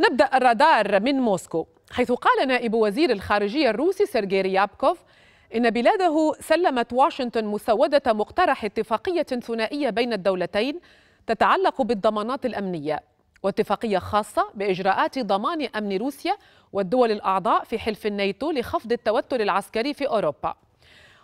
نبدأ الرادار من موسكو حيث قال نائب وزير الخارجية الروسي سيرجي ريابكوف إن بلاده سلمت واشنطن مسودة مقترح اتفاقية ثنائية بين الدولتين تتعلق بالضمانات الأمنية واتفاقية خاصة بإجراءات ضمان أمن روسيا والدول الأعضاء في حلف الناتو لخفض التوتر العسكري في أوروبا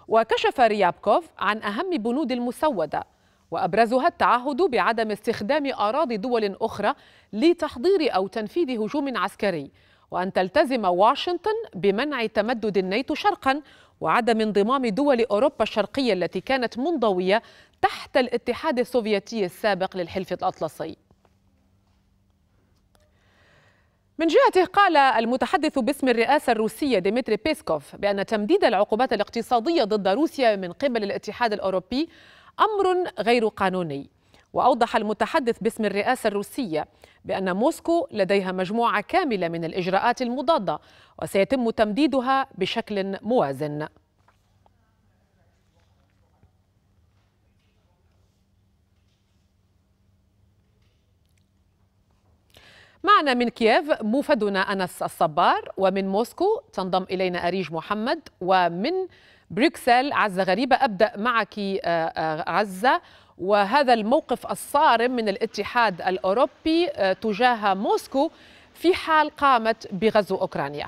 وكشف ريابكوف عن أهم بنود المسودة وأبرزها التعهد بعدم استخدام أراضي دول أخرى لتحضير أو تنفيذ هجوم عسكري وأن تلتزم واشنطن بمنع تمدد الناتو شرقا وعدم انضمام دول أوروبا الشرقية التي كانت منضوية تحت الاتحاد السوفيتي السابق للحلف الأطلسي من جهته قال المتحدث باسم الرئاسة الروسية ديمتري بيسكوف بأن تمديد العقوبات الاقتصادية ضد روسيا من قبل الاتحاد الأوروبي امر غير قانوني واوضح المتحدث باسم الرئاسه الروسيه بان موسكو لديها مجموعه كامله من الاجراءات المضاده وسيتم تمديدها بشكل موازن معنا من كييف موفدنا أنس الصبار ومن موسكو تنضم إلينا أريج محمد ومن بروكسل عزة غريبة أبدأ معك آه، آه، عزة وهذا الموقف الصارم من الاتحاد الأوروبي آه، تجاه موسكو في حال قامت بغزو أوكرانيا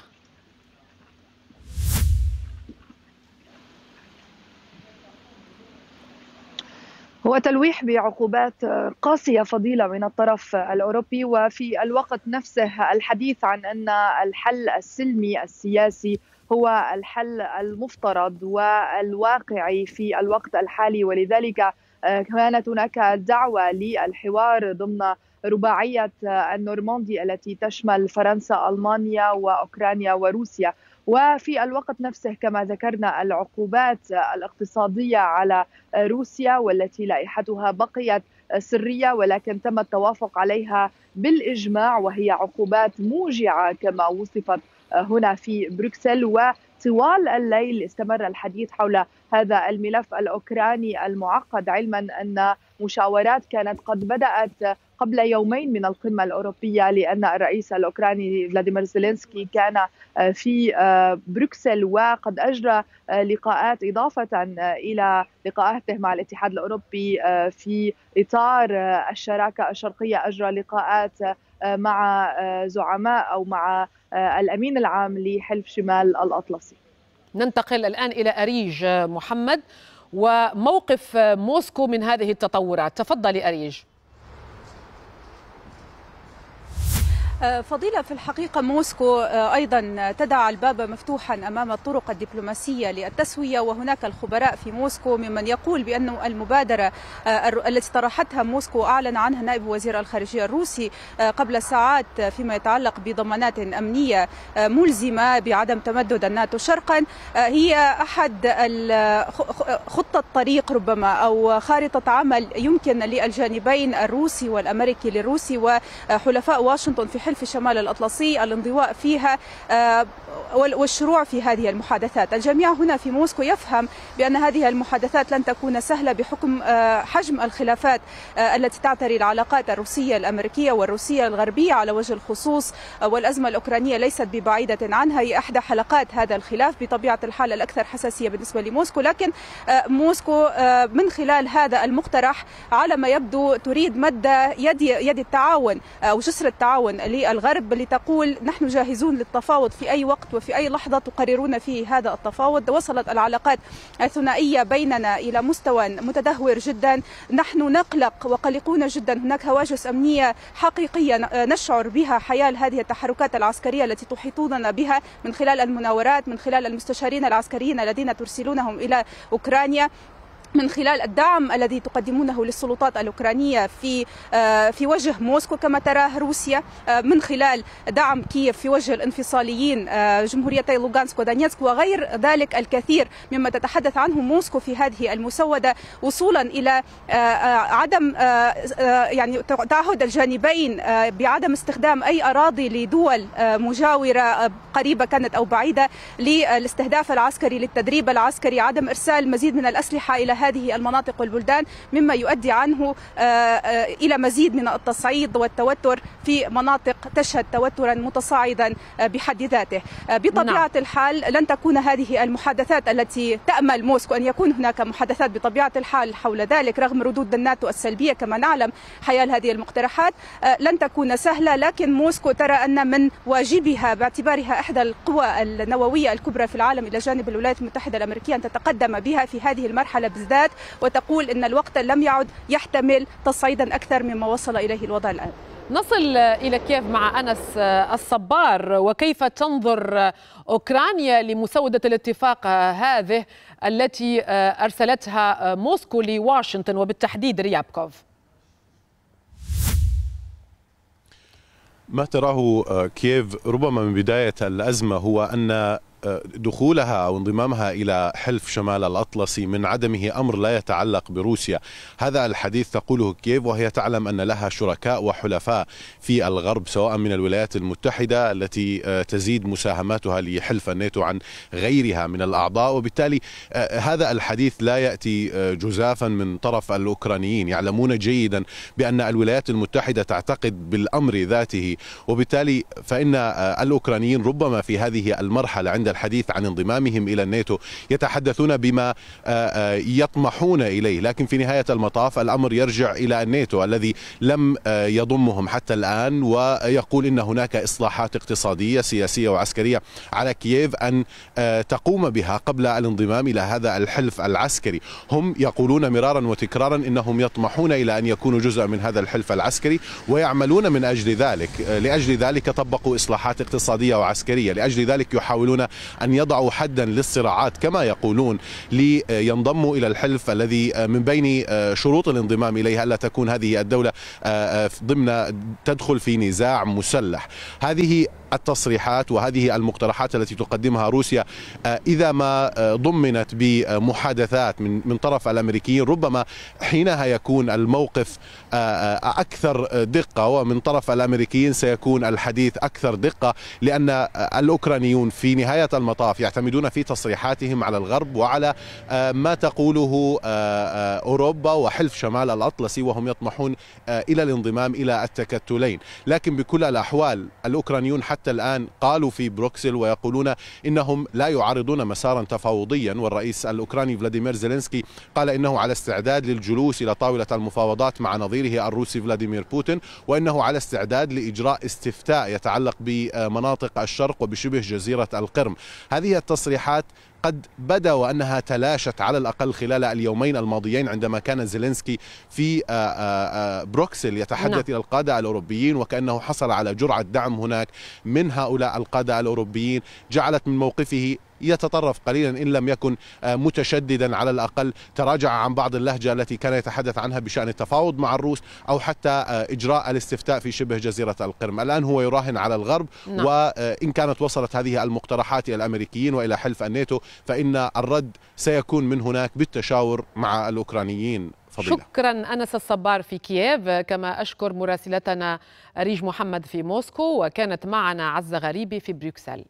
هو تلويح بعقوبات آه، قاسية فضيلة من الطرف الأوروبي وفي الوقت نفسه الحديث عن أن الحل السلمي السياسي هو الحل المفترض والواقعي في الوقت الحالي ولذلك آه، كانت هناك دعوة للحوار ضمن رباعية النورماندي التي تشمل فرنسا ألمانيا وأوكرانيا وروسيا وفي الوقت نفسه كما ذكرنا العقوبات الاقتصادية على روسيا والتي لائحتها بقيت سرية ولكن تم التوافق عليها بالإجماع وهي عقوبات موجعة كما وصفت هنا في بروكسل و طوال الليل استمر الحديث حول هذا الملف الاوكراني المعقد علما ان مشاورات كانت قد بدات قبل يومين من القمه الاوروبيه لان الرئيس الاوكراني فلاديمير زيلينسكي كان آه، في آه، بروكسل وقد اجرى آه، لقاءات اضافه الى لقاءاته مع الاتحاد الاوروبي في اطار الشراكه الشرقيه اجرى لقاءات مع زعماء او مع الامين العام لحلف شمال الاطلسي ننتقل الآن إلى أريج محمد وموقف موسكو من هذه التطورات تفضلي أريج آه، فضيلة في الحقيقة موسكو آه، أيضا تدع الباب مفتوحا أمام الطرق الدبلوماسية للتسوية وهناك الخبراء في موسكو ممن يقول بأن المبادرة آه، التي طرحتها موسكو أعلن عنها نائب وزير الخارجية الروسي قبل ساعات فيما يتعلق بضمانات أمنية ملزمة بعدم تمدد الناتو شرقا هي أحد خطة طريق ربما أو خارطة عمل يمكن للجانبين الروسي والأمريكي للروسي وحلفاء واشنطن في حلف شمال الأطلسي الانضواء فيها آه، والشروع في هذه المحادثات الجميع هنا في موسكو يفهم بأن هذه المحادثات لن تكون سهلة بحكم آه، حجم الخلافات آه، التي تعتري العلاقات الروسية الأمريكية والروسية الغربية على وجه الخصوص والأزمة الأوكرانية ليست ببعيدة عنها هي إحدى حلقات هذا الخلاف بطبيعة الحال الأكثر حساسية بالنسبة لموسكو لكن موسكو من خلال هذا المقترح على ما يبدو تريد مد يد يد التعاون أو جسر التعاون للغرب لتقول نحن جاهزون للتفاوض في أي وقت وفي أي لحظة تقررون فيه هذا التفاوض وصلت العلاقات الثنائية بيننا إلى مستوى متدهور جدا نحن نقلق وقلقون جدا هناك هواجس أمنية حقيقية نشعر بها حيال هذه التحركات العسكرية التي تحيطوننا بها من خلال المناورات من خلال المستشارين العسكريين الذين ترسلونهم إلى أوكرانيا من خلال الدعم الذي تقدمونه للسلطات الاوكرانيه في آه، في وجه موسكو كما تراه روسيا آه، من خلال دعم كييف في وجه الانفصاليين آه، جمهوريتي لوغانسك ودانيتسك وغير ذلك الكثير مما تتحدث عنه موسكو في هذه المسوده وصولا الى عدم يعني تعهد الجانبين بعدم استخدام اي اراضي لدول مجاوره قريبه كانت او بعيده للاستهداف العسكري للتدريب العسكري عدم ارسال مزيد من الاسلحه الى هذه المناطق والبلدان مما يؤدي عنه آه، آه، إلى مزيد من التصعيد والتوتر في مناطق تشهد توترا متصاعدا آه، بحد ذاته بطبيعة نعم. الحال لن تكون هذه المحادثات التي تأمل موسكو أن يكون هناك محادثات بطبيعة الحال حول ذلك رغم ردود الناتو السلبية كما نعلم حيال هذه المقترحات لن تكون سهلة لكن موسكو ترى أن من واجبها باعتبارها إحدى القوى النووية الكبرى في العالم إلى جانب الولايات المتحدة الأمريكية أن تتقدم بها في هذه المرحلة تزداد وتقول أن الوقت لم يعد يحتمل تصعيدا أكثر مما وصل إليه الوضع الآن نصل إلى كييف مع أنس الصبار وكيف تنظر أوكرانيا لمسودة الاتفاق هذه التي أرسلتها موسكو لواشنطن وبالتحديد ريابكوف ما تراه كييف ربما من بداية الأزمة هو أن دخولها او انضمامها الى حلف شمال الاطلسي من عدمه امر لا يتعلق بروسيا، هذا الحديث تقوله كييف وهي تعلم ان لها شركاء وحلفاء في الغرب سواء من الولايات المتحده التي آه، تزيد مساهماتها لحلف الناتو عن غيرها من الاعضاء، وبالتالي آه، هذا الحديث لا ياتي آه، جزافا من طرف الاوكرانيين، يعلمون جيدا بان الولايات المتحده تعتقد بالامر ذاته، وبالتالي فان الاوكرانيين ربما في هذه المرحله عند عند الحديث عن انضمامهم إلى الناتو يتحدثون بما آه، آه، يطمحون إليه لكن في نهاية المطاف الأمر يرجع إلى الناتو الذي لم آه، يضمهم حتى الآن ويقول إن هناك إصلاحات اقتصادية سياسية وعسكرية على كييف أن تقوم بها قبل الانضمام إلى هذا الحلف العسكري هم يقولون مرارا وتكرارا إنهم يطمحون إلى أن يكونوا جزءا من هذا الحلف العسكري ويعملون من أجل ذلك لأجل ذلك طبقوا إصلاحات اقتصادية وعسكرية لأجل ذلك يحاولون أن يضعوا حدا للصراعات كما يقولون لينضموا إلى الحلف الذي آه، من بين آه، شروط الانضمام إليه ألا تكون هذه الدولة آه، ضمن تدخل في نزاع مسلح هذه التصريحات وهذه المقترحات التي تقدمها روسيا آه، إذا ما آه، ضمنت بمحادثات من من طرف الأمريكيين ربما حينها يكون الموقف آه، أكثر دقة ومن طرف الأمريكيين سيكون الحديث أكثر دقة لأن الأوكرانيون في نهاية المطاف يعتمدون في تصريحاتهم على الغرب وعلى ما تقوله أوروبا وحلف شمال الأطلسي وهم يطمحون إلى الانضمام إلى التكتلين لكن بكل الأحوال الأوكرانيون حتى حتى الآن قالوا في بروكسل ويقولون إنهم لا يعارضون مسارا تفاوضيا والرئيس الأوكراني فلاديمير زيلينسكي قال إنه على استعداد للجلوس إلى طاولة المفاوضات مع نظيره الروسي فلاديمير بوتين وإنه على استعداد لإجراء استفتاء يتعلق بمناطق الشرق وبشبه جزيرة القرم هذه التصريحات قد بدا وانها تلاشت على الاقل خلال اليومين الماضيين عندما كان زيلينسكي في آه، آه، آه، بروكسل يتحدث نعم. الى القاده الاوروبيين وكانه حصل على جرعه دعم هناك من هؤلاء القاده الاوروبيين جعلت من موقفه يتطرف قليلا إن لم يكن آه، متشددا على الأقل تراجع عن بعض اللهجة التي كان يتحدث عنها بشأن التفاوض مع الروس أو حتى آه، إجراء الاستفتاء في شبه جزيرة القرم الآن هو يراهن على الغرب نعم. وإن آه، كانت وصلت هذه المقترحات إلى الأمريكيين وإلى حلف الناتو فإن الرد سيكون من هناك بالتشاور مع الأوكرانيين فضيلة. شكرا أنس الصبار في كييف كما أشكر مراسلتنا ريج محمد في موسكو وكانت معنا عزة غريبي في بروكسل